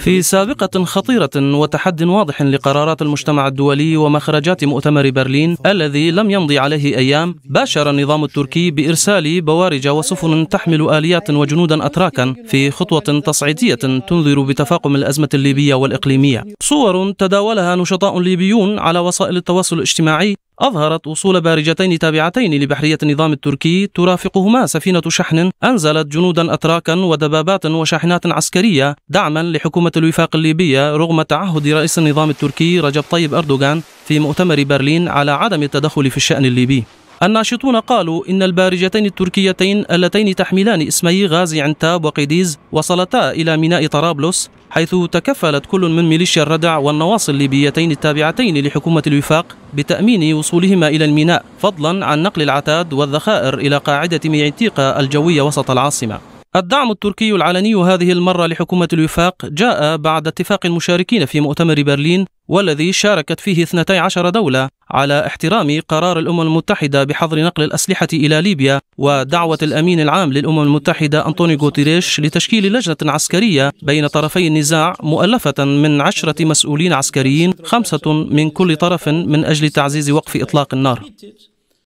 في سابقة خطيرة وتحد واضح لقرارات المجتمع الدولي ومخرجات مؤتمر برلين الذي لم يمضي عليه أيام باشر النظام التركي بإرسال بوارج وسفن تحمل آليات وجنودا أتراكا في خطوة تصعيدية تنذر بتفاقم الأزمة الليبية والإقليمية صور تداولها نشطاء ليبيون على وسائل التواصل الاجتماعي أظهرت وصول بارجتين تابعتين لبحرية النظام التركي ترافقهما سفينة شحن أنزلت جنودا أتراكا ودبابات وشاحنات عسكرية دعما لحكومة الوفاق الليبية رغم تعهد رئيس النظام التركي رجب طيب أردوغان في مؤتمر برلين على عدم التدخل في الشأن الليبي الناشطون قالوا إن البارجتين التركيتين اللتين تحملان اسمي غازي عنتاب وقيديز وصلتا إلى ميناء طرابلس حيث تكفلت كل من ميليشيا الردع والنواصي الليبيتين التابعتين لحكومة الوفاق بتأمين وصولهما إلى الميناء فضلا عن نقل العتاد والذخائر إلى قاعدة ميعتيقة الجوية وسط العاصمة الدعم التركي العلني هذه المرة لحكومة الوفاق جاء بعد اتفاق المشاركين في مؤتمر برلين والذي شاركت فيه 12 دولة على احترام قرار الأمم المتحدة بحظر نقل الأسلحة إلى ليبيا ودعوة الأمين العام للأمم المتحدة أنطوني غوتيريش لتشكيل لجنة عسكرية بين طرفي النزاع مؤلفة من عشرة مسؤولين عسكريين خمسة من كل طرف من أجل تعزيز وقف إطلاق النار